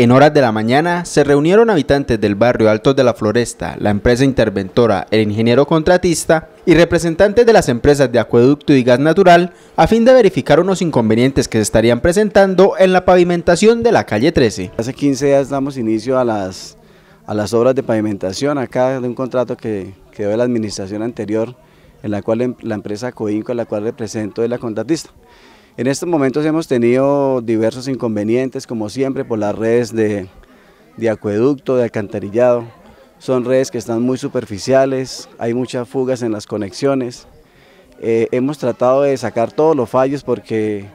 En horas de la mañana se reunieron habitantes del barrio Altos de la Floresta, la empresa interventora, el ingeniero contratista y representantes de las empresas de acueducto y gas natural a fin de verificar unos inconvenientes que se estarían presentando en la pavimentación de la calle 13. Hace 15 días damos inicio a las, a las obras de pavimentación acá de un contrato que quedó de la administración anterior en la cual em, la empresa Coinco, a la cual represento, es la contratista. En estos momentos hemos tenido diversos inconvenientes, como siempre, por las redes de, acueducto, de alcantarillado. Son redes que están muy superficiales, hay muchas fugas en las conexiones. Eh, hemos tratado de sacar todos los fallos porque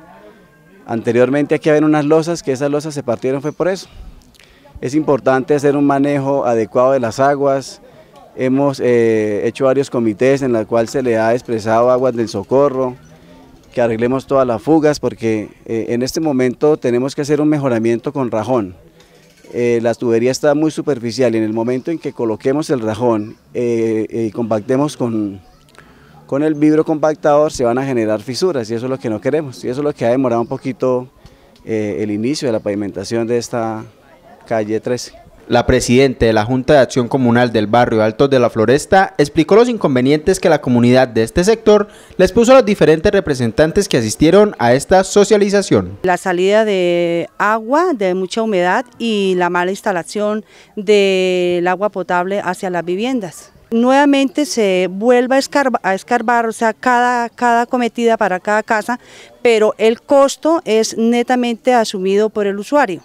anteriormente aquí había unas losas que esas losas se partieron fue por eso. Es importante hacer un manejo adecuado de las aguas. Hemos eh, hecho varios comités en los cuales se le ha expresado aguas del socorro, que arreglemos todas las fugas, porque eh, en este momento tenemos que hacer un mejoramiento con rajón. Eh, la tubería está muy superficial y en el momento en que coloquemos el rajón eh, y compactemos con, con el vibro compactador se van a generar fisuras y eso es lo que no queremos y eso es lo que ha demorado un poquito el inicio de la pavimentación de esta calle 13. La presidenta de la Junta de Acción Comunal del barrio Alto de la Floresta explicó los inconvenientes que la comunidad de este sector les puso a los diferentes representantes que asistieron a esta socialización. La salida de agua, de mucha humedad y la mala instalación del agua potable hacia las viviendas. Nuevamente se vuelve a escarbar, a escarbar o sea, cada, cada cometida para cada casa, pero el costo es netamente asumido por el usuario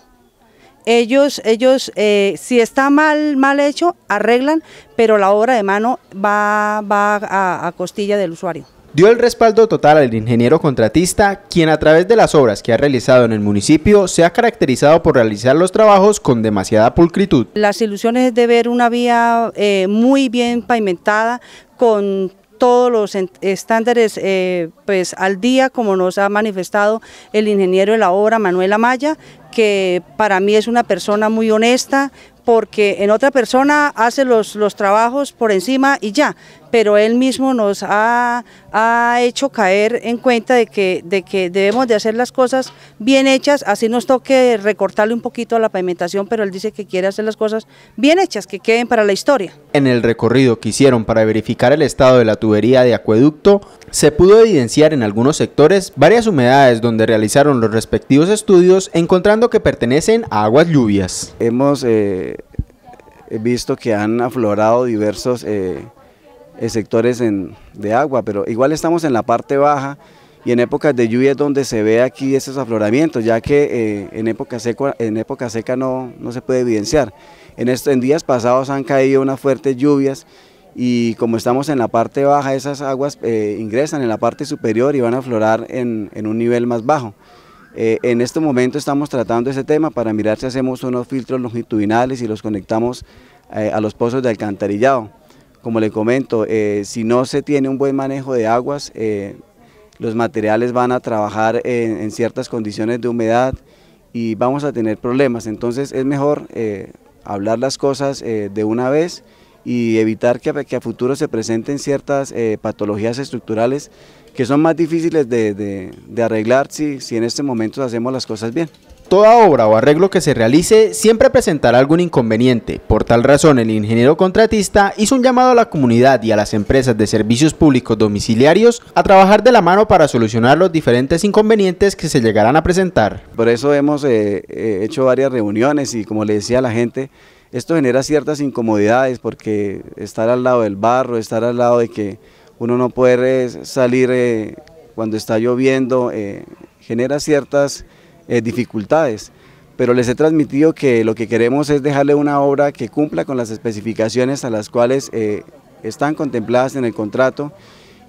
ellos, ellos eh, si está mal, mal hecho, arreglan, pero la obra de mano va, va a, costilla del usuario dio el respaldo total al ingeniero contratista, quien a través de las obras que ha realizado en el municipio se ha caracterizado por realizar los trabajos con demasiada pulcritud. Las ilusiones de ver una vía eh, muy bien pavimentada, con todos los estándares eh, pues, al día, como nos ha manifestado el ingeniero de la obra, Manuel Amaya, que para mí es una persona muy honesta, porque en otra persona hace los, los trabajos por encima y ya, pero él mismo nos ha, hecho caer en cuenta de que, de que debemos de hacer las cosas bien hechas, así nos toque recortarle un poquito a la pavimentación, pero él dice que quiere hacer las cosas bien hechas, que queden para la historia. En el recorrido que hicieron para verificar el estado de la tubería de acueducto, se pudo evidenciar en algunos sectores varias humedades donde realizaron los respectivos estudios, encontrando que pertenecen a aguas lluvias. Hemos eh, visto que han aflorado diversos... Eh, eh, sectores de agua, pero igual estamos en la parte baja y en épocas de lluvia es donde se ve aquí esos afloramientos, ya que eh, en época seca, en época seca no, no se puede evidenciar. En, en días pasados han caído unas fuertes lluvias y como estamos en la parte baja, esas aguas eh, ingresan en la parte superior y van a aflorar en, un nivel más bajo. en este momento estamos tratando ese tema para mirar si hacemos unos filtros longitudinales y los conectamos a los pozos de alcantarillado como le comento, eh, si no se tiene un buen manejo de aguas, eh, los materiales van a trabajar en, ciertas condiciones de humedad y vamos a tener problemas. Entonces es mejor eh, hablar las cosas de una vez y evitar que, a futuro se presenten ciertas patologías estructurales que son más difíciles de, arreglar si en este momento hacemos las cosas bien. Toda obra o arreglo que se realice siempre presentará algún inconveniente. Por tal razón, el ingeniero contratista hizo un llamado a la comunidad y a las empresas de servicios públicos domiciliarios a trabajar de la mano para solucionar los diferentes inconvenientes que se llegarán a presentar. Por eso hemos eh, eh, hecho varias reuniones y como le decía a la gente, esto genera ciertas incomodidades porque estar al lado del barro, estar al lado de que uno no puede salir eh, cuando está lloviendo, genera ciertas eh, dificultades, pero les he transmitido que lo que queremos es dejarle una obra que cumpla con las especificaciones a las cuales eh, están contempladas en el contrato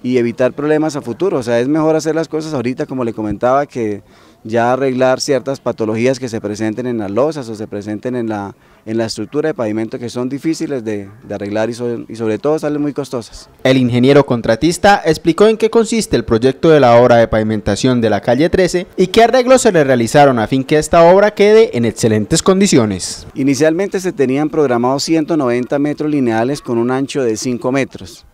y evitar problemas a futuro. O sea, es mejor hacer las cosas ahorita, como le comentaba, que ya arreglar ciertas patologías que se presenten en las losas o se presenten en la, en la estructura de pavimento que son difíciles de, arreglar y sobre, y sobre todo salen muy costosas. El ingeniero contratista explicó en qué consiste el proyecto de la obra de pavimentación de la calle 13 y qué arreglos se le realizaron a fin que esta obra quede en excelentes condiciones. Inicialmente se tenían programados 190 metros lineales con un ancho de 5 metros.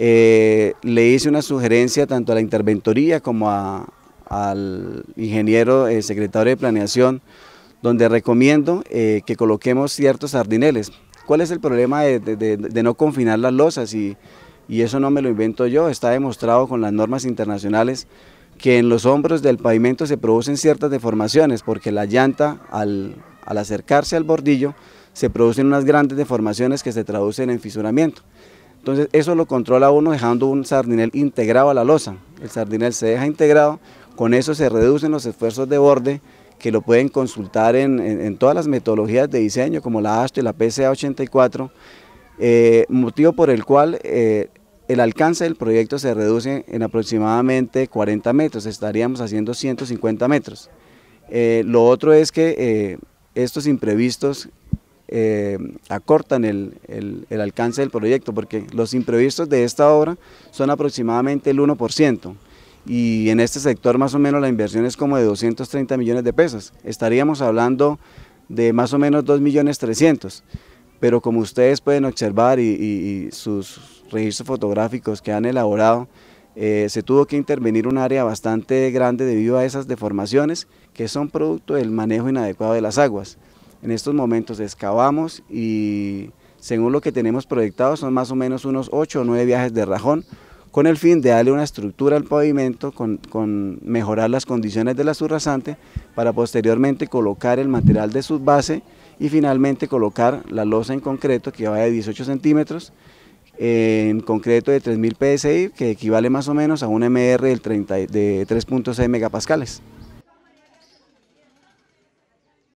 Eh, le hice una sugerencia tanto a la interventoría como al ingeniero eh, secretario de planeación, donde recomiendo eh, que coloquemos ciertos sardineles. ¿Cuál es el problema de, no confinar las losas? Y, y, eso no me lo invento yo, está demostrado con las normas internacionales que en los hombros del pavimento se producen ciertas deformaciones, porque la llanta al, al acercarse al bordillo se producen unas grandes deformaciones que se traducen en fisuramiento. Entonces eso lo controla uno dejando un sardinel integrado a la losa. El sardinel se deja integrado, con eso se reducen los esfuerzos de borde que lo pueden consultar en, todas las metodologías de diseño como la ASTO y la PCA 84, motivo por el cual eh, el alcance del proyecto se reduce en aproximadamente 40 metros, estaríamos haciendo 150 metros. Eh, lo otro es que eh, estos imprevistos eh, acortan el, alcance del proyecto, porque los imprevistos de esta obra son aproximadamente el 1%, y en este sector más o menos la inversión es como de 230 millones de pesos, estaríamos hablando de más o menos 2 millones 300, pero como ustedes pueden observar y, sus registros fotográficos que han elaborado, eh, se tuvo que intervenir un área bastante grande debido a esas deformaciones que son producto del manejo inadecuado de las aguas. En estos momentos excavamos y según lo que tenemos proyectado son más o menos unos 8 o 9 viajes de rajón con el fin de darle una estructura al pavimento, con, mejorar las condiciones de la subrasante para posteriormente colocar el material de subbase base y finalmente colocar la losa en concreto que va de 18 centímetros en concreto de 3000 PSI que equivale más o menos a un MR de 3.6 megapascales.